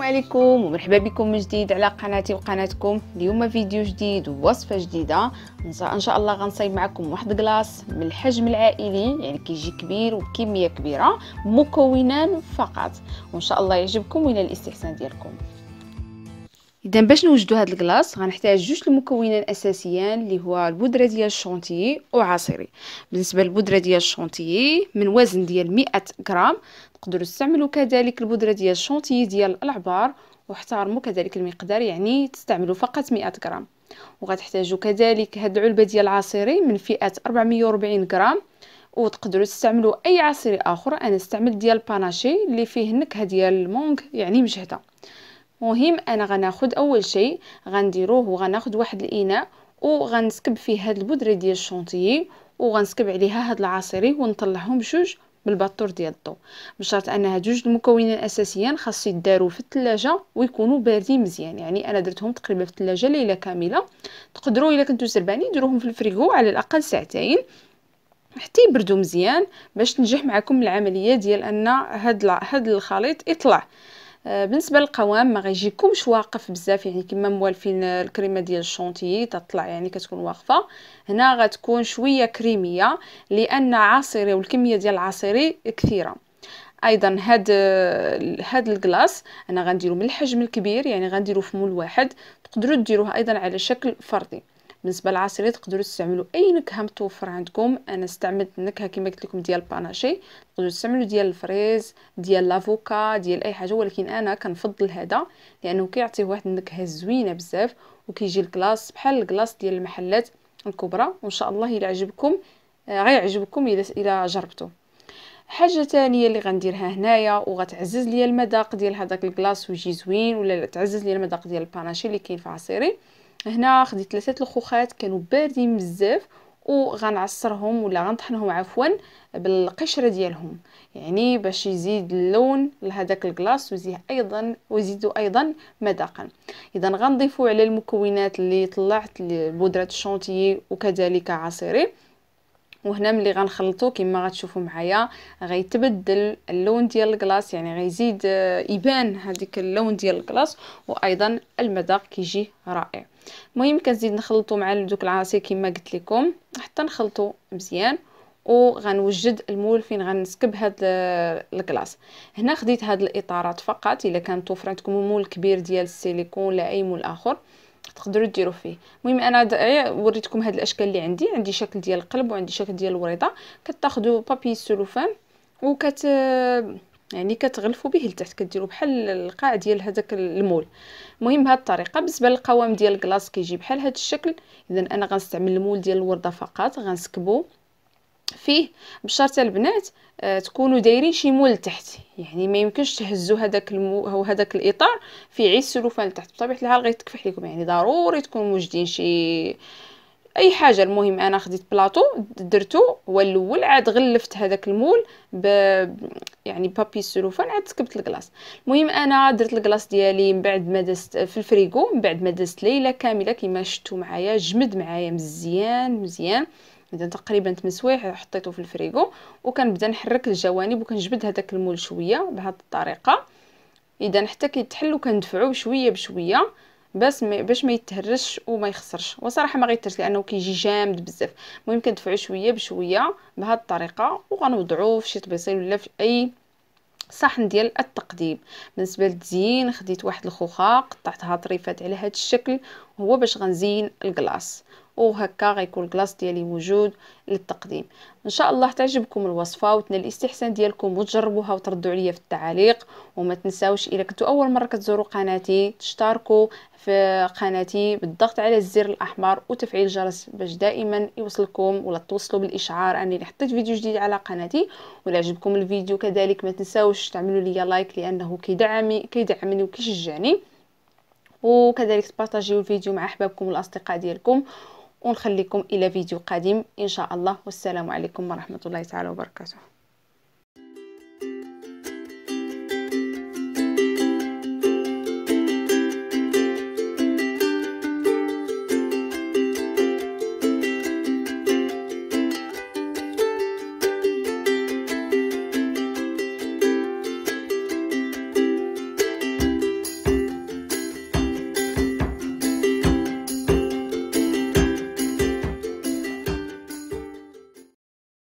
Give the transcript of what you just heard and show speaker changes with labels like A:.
A: السلام عليكم ومرحبا بكم من جديد على قناتي وقناتكم اليوم فيديو جديد ووصفه جديده ان شاء الله غنصايب معكم واحد كلاص من الحجم العائلي يعني كيجي كبير وبكميه كبيره مكونان فقط وان شاء الله يعجبكم والى الاستحسان ديالكم اذا باش نوجدوا هذا الكلاص غنحتاج جوج المكونين الاساسيين اللي هو البودره ديال الشونتيي وعصيري بالنسبه للبودره ديال الشونتيي من وزن ديال 100 غرام تقدروا تستعملوا كذلك البودره ديال الشونتيي ديال العبار واحترموا كذلك المقدار يعني تستعملوا فقط 100 غرام وغتحتاجوا كذلك هاد العلبه ديال العصيري من فئه 440 غرام وتقدروا تستعملوا اي عصير اخر انا استعملت ديال الباناشي اللي فيه النكهه ديال المونغ يعني مجهده مهم انا غناخد اول شيء غنديروه وغناخد واحد الاناء وغنسكب فيه هاد البودره ديال الشونتيي وغنسكب عليها هاد العصيري ونطلعهم بجوج بالباتور ديال الضو بشرط ان هاد جوج المكونين الاساسيين خاص يداروا في الثلاجه ويكونوا باردين مزيان يعني انا درتهم تقريبا في الثلاجه ليله كامله تقدروا الا كنتو زربانين ديروهم في الفريغو على الاقل ساعتين حتى يبردوا مزيان باش تنجح معكم العمليه ديال ان هاد هاد الخليط يطلع آه، بالنسبه للقوام ما غيجيكمش واقف بزاف يعني كما موالفين الكريمه ديال الشونتيي تطلع يعني كتكون واقفه هنا غتكون شويه كريميه لان عصيري والكميه ديال العصيري كثيره ايضا هاد هاد الكلاص انا غنديرو من الحجم الكبير يعني غنديرو في مول واحد تقدروا ديروه ايضا على شكل فردي بالنسبه للعصير تقدروا تستعملوا اي نكهه متوفر عندكم انا استعملت النكهه كما قلت لكم ديال الباناشي تقدروا تستعملوا ديال الفريز ديال لافوكا ديال اي حاجه ولكن انا كنفضل هذا لانه كيعطيه واحد النكهه زوينه بزاف وكيجي الكلاص بحال الكلاص ديال المحلات الكبرى وان شاء الله الا عجبكم آه، غيعجبكم الا جربته حاجه ثانيه اللي غنديرها هنايا وغتعزز ليا المذاق ديال هذاك الكلاص ويجي زوين ولا تعزز ليا المذاق ديال الباناشي اللي كاين في عصيري هنا خديت ثلاثه الخوخات كانوا باردين بزاف وغنعصرهم ولا غنطحنهم عفوا بالقشره ديالهم يعني باش يزيد اللون لهذاك الكلاص ويزيد ايضا ويزيدوا ايضا مذاقا اذا غنضيفوا على المكونات اللي طلعت بودره الشونتيي وكذلك عصيري وهنا ملي غنخلطو كما غتشوفوا معايا غيتبدل اللون ديال الكلاص يعني غيزيد آه، يبان هذيك اللون ديال الكلاص وايضا المذاق كيجي رائع المهم كنزيد نخلطو مع دوك العصير كما قلت لكم حتى نخلطو مزيان وغنوجد المول فين غنسكب هاد آه، الكلاص هنا خديت هاد الاطارات فقط الا كانت توفر عندكم مول كبير ديال السيليكون ولا اي مول اخر تقدروا ديروا فيه المهم انا إيه، وريتكم هاد الاشكال اللي عندي عندي شكل ديال القلب وعندي شكل ديال الوريضه كتاخذوا بابي سولوفان وكت يعني كتغلفوا به لتحت كديروا بحال القاع ديال هذاك المول المهم بهذه الطريقه بالنسبه للقوام ديال الكلاص كيجي بحال هذا الشكل اذا انا غنستعمل المول ديال الورده فقط غنسكبو فيه بشرط البنات آه، تكونوا دايرين شي مول لتحت يعني ما يمكنش تهزوا هذاك المو هو هذاك الاطار في عيش السلوفان لتحت بطبيعه الحال غيتكفح لكم يعني ضروري تكونوا موجدين شي اي حاجه المهم انا خديت بلاطو درتو هو الاول عاد غلفت هذاك المول ب يعني بابي السلوفان عاد سكبت الكلاص المهم انا درت الكلاص ديالي من بعد ما دست في الفريغو من بعد ما دست ليله كامله كما شفتوا معايا جمد معايا مزيان مزيان مثلا تقريبا 8 سوايع حطيته في الفريغو وكنبدا نحرك الجوانب وكنجبد هذاك المول شويه بهذه الطريقه اذا حتى كيتحل وكندفعو شويه بشويه بس ما باش ما يتهرش وما يخسرش وصراحه ما غيتهرش لانه كيجي جامد بزاف المهم كندفعو شويه بشويه بهذه الطريقه وغنوضعو في شي طبيصيل ولا في اي صحن ديال التقديم بالنسبه للتزيين خديت واحد الخوخه قطعتها طريفات على هذا الشكل هو باش غنزين الكلاص وهكا غيكون الكلاص ديالي موجود للتقديم ان شاء الله تعجبكم الوصفه وتنال الاستحسان ديالكم وتجربوها وتردوا عليا في التعاليق وما تنساوش الا كنتوا اول مره كتزوروا قناتي تشتركوا في قناتي بالضغط على الزر الاحمر وتفعيل الجرس باش دائما يوصلكم ولا توصلوا بالاشعار انني حطيت فيديو جديد على قناتي ولا عجبكم الفيديو كذلك ما تنساوش تعملوا لي لايك لانه كيدعمني كيدعمني وكيشجعني وكذلك تبارطاجيو الفيديو مع احبابكم والاصدقاء ديالكم ونخليكم الى فيديو قادم ان شاء الله والسلام عليكم ورحمه الله تعالى وبركاته